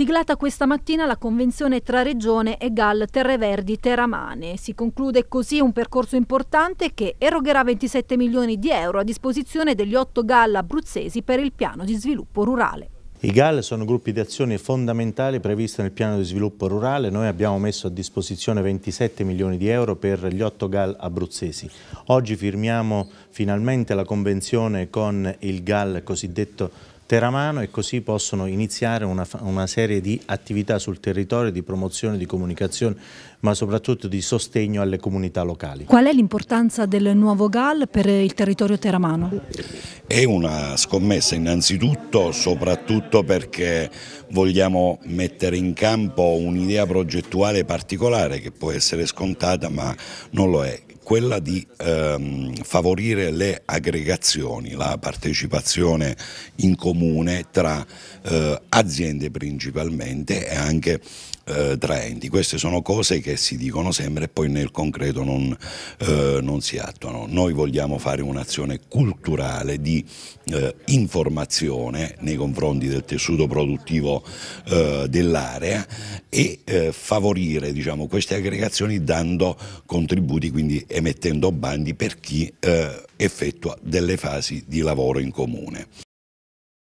Siglata questa mattina la convenzione tra Regione e GAL Terreverdi Teramane. Si conclude così un percorso importante che erogherà 27 milioni di euro a disposizione degli otto GAL abruzzesi per il piano di sviluppo rurale. I GAL sono gruppi di azioni fondamentali previsti nel piano di sviluppo rurale, noi abbiamo messo a disposizione 27 milioni di euro per gli 8 GAL abruzzesi. Oggi firmiamo finalmente la convenzione con il GAL cosiddetto Teramano e così possono iniziare una, una, serie di attività sul territorio di promozione, di comunicazione ma soprattutto di sostegno alle comunità locali. Qual è l'importanza del nuovo GAL per il territorio teramano? È una scommessa innanzitutto soprattutto perché vogliamo mettere in campo un'idea progettuale particolare che può essere scontata ma non lo è quella di ehm, favorire le aggregazioni, la partecipazione in comune tra eh, aziende principalmente e anche eh, tra enti. Queste sono cose che si dicono sempre e poi nel concreto non, eh, non si attuano. Noi vogliamo fare un'azione culturale di eh, informazione nei confronti del tessuto produttivo eh, dell'area e eh, favorire diciamo, queste aggregazioni dando contributi quindi emettendo bandi per chi eh, effettua delle fasi di lavoro in comune.